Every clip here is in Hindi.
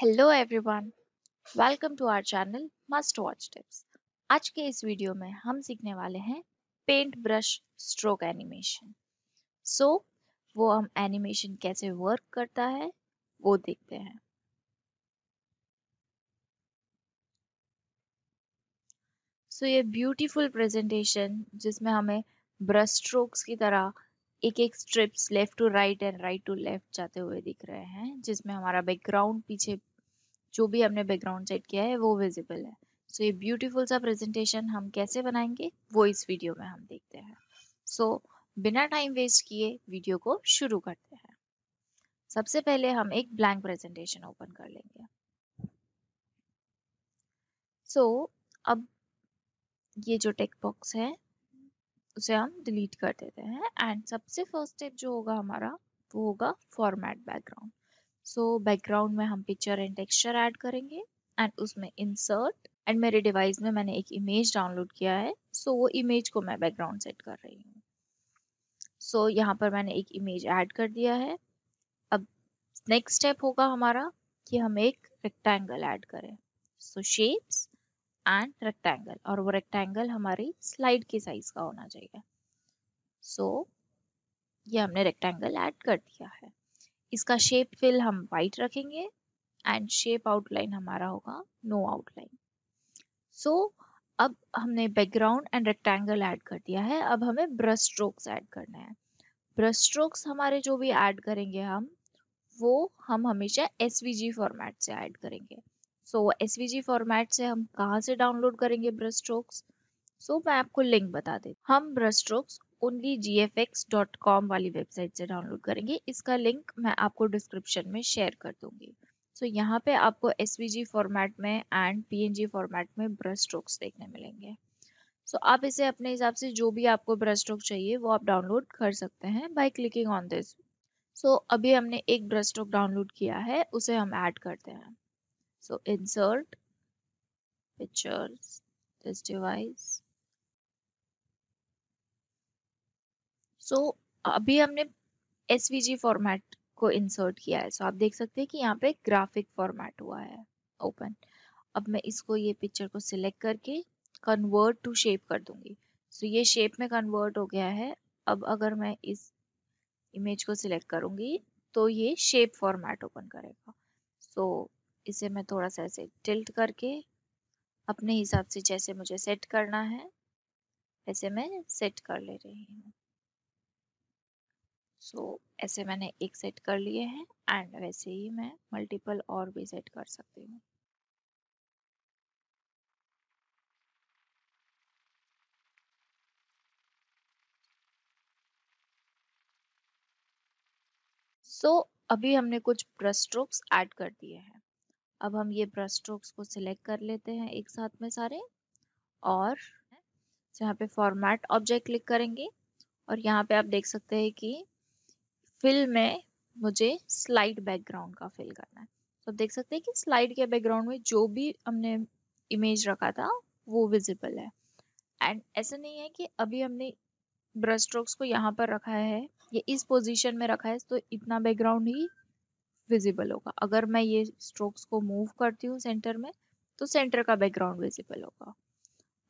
hello everyone welcome to our channel must watch tips आज के इस वीडियो में हम सीखने वाले हैं paint brush stroke animation so वो हम एनिमेशन कैसे वर्क करता है वो देखते हैं सो so, ये ब्यूटीफुल प्रेजेंटेशन जिसमें हमें ब्रश स्ट्रोक्स की तरह एक एक strips left to right and right to left जाते हुए दिख रहे हैं जिसमें हमारा बैकग्राउंड पीछे जो भी हमने बैकग्राउंड सेट किया है वो विजिबल है सो so, ये ब्यूटीफुल सा प्रेजेंटेशन हम कैसे बनाएंगे वो इस वीडियो में हम देखते हैं सो so, बिना टाइम वेस्ट किए वीडियो को शुरू करते हैं सबसे पहले हम एक ब्लैंक प्रेजेंटेशन ओपन कर लेंगे सो so, अब ये जो टेक्स बॉक्स है उसे हम डिलीट कर देते हैं एंड सबसे फर्स्ट स्टेप जो होगा हमारा वो होगा फॉर्मेट बैकग्राउंड सो बैकग्राउंड में हम पिक्चर एंड टेक्सचर ऐड करेंगे एंड उसमें इंसर्ट एंड मेरे डिवाइस में मैंने एक इमेज डाउनलोड किया है सो so वो इमेज को मैं बैकग्राउंड सेट कर रही हूँ सो so, यहाँ पर मैंने एक इमेज ऐड कर दिया है अब नेक्स्ट स्टेप होगा हमारा कि हम एक रेक्टेंगल ऐड करें सो शेप्स एंड रेक्टेंगल और वो रेक्टेंगल हमारी स्लाइड की साइज का होना चाहिए सो so, ये हमने रेक्टेंगल ऐड कर दिया है इसका शेप फिल हम वाइट रखेंगे एंड शेप आउटलाइन हमारा होगा नो आउटलाइन सो अब हमने बैकग्राउंड एंड रेक्टेंगल ऐड कर दिया है अब हमें ब्रश स्ट्रोक्स ऐड करना है ब्रश स्ट्रोक्स हमारे जो भी ऐड करेंगे हम वो हम हमेशा एस फॉर्मेट से ऐड करेंगे सो एस फॉर्मेट से हम कहाँ से डाउनलोड करेंगे ब्रश स्ट्रोक्स सो मैं आपको लिंक बता देती हम brush strokes only G F X dot com वाली वेबसाइट से डाउनलोड करेंगे इसका लिंक मैं आपको डिस्क्रिप्शन में शेयर कर दूंगी सो so, यहाँ पे आपको एस वी जी फॉर्मेट में and P N G format में ब्रश स्ट्रोक्स देखने मिलेंगे सो so, आप इसे अपने हिसाब से जो भी आपको ब्रश स्ट्रोक चाहिए वो आप डाउनलोड कर सकते हैं by clicking on this so अभी हमने एक ब्रश स्ट्रोक डाउनलोड किया है उसे हम ऐड करते हैं so insert pictures this device so अभी हमने एस फॉर्मेट को इंसर्ट किया है सो so, आप देख सकते हैं कि यहाँ पे ग्राफिक फॉर्मेट हुआ है ओपन अब मैं इसको ये पिक्चर को सिलेक्ट करके कन्वर्ट टू शेप कर दूंगी सो so, ये शेप में कन्वर्ट हो गया है अब अगर मैं इस इमेज को सिलेक्ट करूंगी तो ये शेप फॉर्मेट ओपन करेगा सो so, इसे मैं थोड़ा सा ऐसे टिल्ट करके अपने हिसाब से जैसे मुझे सेट करना है ऐसे मैं सेट कर ले रही हूँ सो so, ऐसे मैंने एक सेट कर लिए हैं एंड वैसे ही मैं मल्टीपल और भी सेट कर सकती हूँ सो so, अभी हमने कुछ ब्रश स्ट्रोक्स ऐड कर दिए हैं अब हम ये ब्रश स्ट्रोक्स को सिलेक्ट कर लेते हैं एक साथ में सारे और यहाँ पे फॉर्मेट ऑब्जेक्ट क्लिक करेंगे और यहाँ पे आप देख सकते हैं कि फिल में मुझे स्लाइड बैकग्राउंड का फिल करना है तो देख सकते हैं कि स्लाइड के बैकग्राउंड में जो भी हमने इमेज रखा था वो विजिबल है एंड ऐसा नहीं है कि अभी हमने ब्रश स्ट्रोक्स को यहाँ पर रखा है ये इस पोजीशन में रखा है तो इतना बैकग्राउंड ही विजिबल होगा अगर मैं ये स्ट्रोक्स को मूव करती हूँ सेंटर में तो सेंटर का बैकग्राउंड विजिबल होगा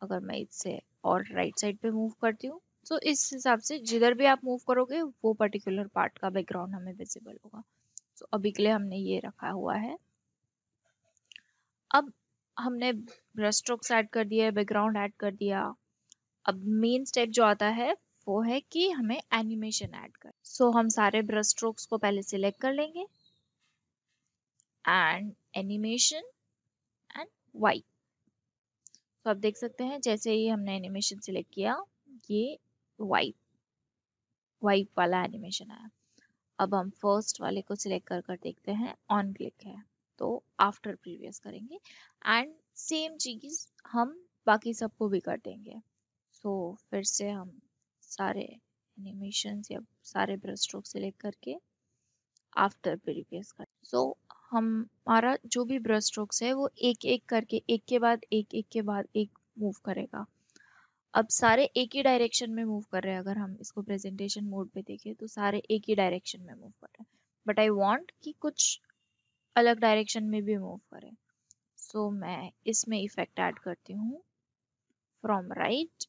अगर मैं इससे और राइट साइड पे मूव करती हूँ तो इस हिसाब से जिधर भी आप मूव करोगे वो पर्टिकुलर पार्ट का बैकग्राउंड हमें विजिबल होगा तो अभी के लिए हमने ये रखा हुआ है अब हमने ब्रश स्ट्रोक्स ऐड कर दिए बैकग्राउंड ऐड कर दिया अब मेन स्टेप जो आता है वो है कि हमें एनिमेशन ऐड कर सो so, हम सारे ब्रश स्ट्रोक्स को पहले सिलेक्ट कर लेंगे एंड एनिमेशन एंड वाई तो आप देख सकते हैं जैसे ही हमने एनिमेशन सिलेक्ट किया ये वाइप वाइप वाला एनिमेशन आया अब हम फर्स्ट वाले को सिलेक्ट कर कर देखते हैं ऑन क्लिक है तो आफ्टर प्रीवियस करेंगे एंड सेम चीज हम बाकी सबको भी कर देंगे सो so, फिर से हम सारे एनिमेशन या सारे ब्रश स्ट्रोक सिलेक्ट करके आफ्टर प्रीवियस कर सो so, हमारा जो भी ब्रश स्ट्रोक्स है वो एक एक करके एक के बाद एक एक के बाद एक मूव करेगा अब सारे एक ही डायरेक्शन में मूव कर रहे हैं अगर हम इसको प्रेजेंटेशन मोड पे देखें तो सारे एक ही डायरेक्शन में मूव कर रहे हैं बट आई वॉन्ट कि कुछ अलग डायरेक्शन में भी मूव करें सो so, मैं इसमें इफेक्ट ऐड करती हूँ फ्रॉम राइट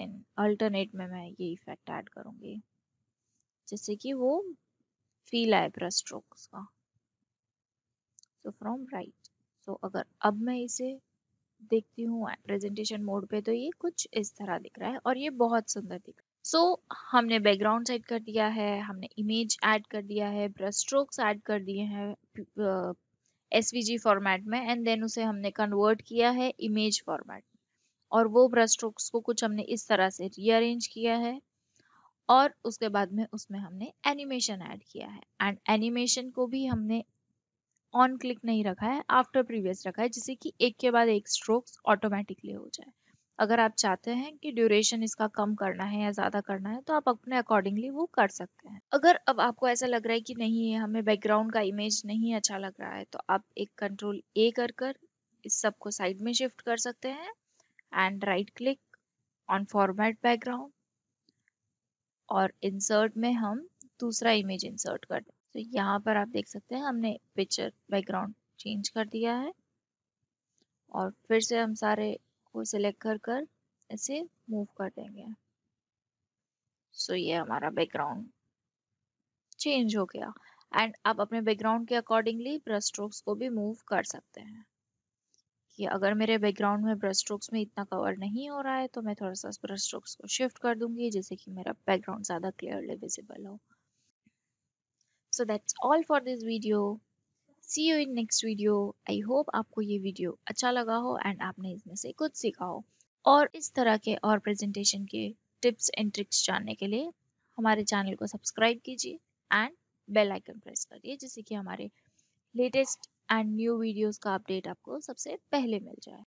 इन अल्टरनेट में मैं ये इफेक्ट ऐड करूँगी जैसे कि वो फील आए ब्रश स्ट्रोक्स का सो फ्रॉम राइट सो अगर अब मैं इसे देखती हूँ प्रेजेंटेशन मोड पे तो ये कुछ इस तरह दिख रहा है और ये बहुत सुंदर दिख रहा है सो so, हमने बैकग्राउंड सेट कर दिया है हमने इमेज ऐड कर दिया है ब्रश स्ट्रोक्स ऐड कर दिए हैं एस फॉर्मेट में एंड देन उसे हमने कन्वर्ट किया है इमेज फॉर्मेट और वो ब्रश स्ट्रोक्स को कुछ हमने इस तरह से रीअरेंज किया है और उसके बाद में उसमें हमने एनिमेशन ऐड किया है एंड एनिमेशन को भी हमने ऑन क्लिक नहीं रखा है आफ्टर प्रीवियस रखा है जिससे कि एक के बाद एक स्ट्रोक्स ऑटोमेटिकली हो जाए अगर आप चाहते हैं कि ड्यूरेशन इसका कम करना है या ज़्यादा करना है तो आप अपने अकॉर्डिंगली वो कर सकते हैं अगर अब आपको ऐसा लग रहा है कि नहीं हमें बैकग्राउंड का इमेज नहीं अच्छा लग रहा है तो आप एक कंट्रोल ए कर कर इस सब को साइड में शिफ्ट कर सकते हैं and right click on format background और इंसर्ट में हम दूसरा इमेज इंसर्ट कर दें तो यहाँ पर आप देख सकते हैं हमने पिक्चर बैकग्राउंड चेंज कर दिया है और फिर से हम सारे को सिलेक्ट कर कर इसे मूव कर देंगे सो ये हमारा बैकग्राउंड चेंज हो गया एंड आप अपने बैकग्राउंड के अकॉर्डिंगली ब्रश स्ट्रोक्स को भी मूव कर सकते हैं कि अगर मेरे बैकग्राउंड में ब्रश स्ट्रोक्स में इतना कवर नहीं हो रहा है तो मैं थोड़ा सा ब्रश स्ट्रोक्स को शिफ्ट कर दूंगी जिससे कि मेरा बैकग्राउंड ज़्यादा क्लियरली विजिबल हो so that's all for this video see you in next video I hope आपको ये वीडियो अच्छा लगा हो एंड आपने इसमें से कुछ सीखा हो और इस तरह के और प्रेजेंटेशन के टिप्स एंड ट्रिक्स जानने के लिए हमारे चैनल को सब्सक्राइब कीजिए एंड बेल आइकन प्रेस करिए जिससे कि हमारे लेटेस्ट एंड न्यू वीडियोस का अपडेट आपको सबसे पहले मिल जाए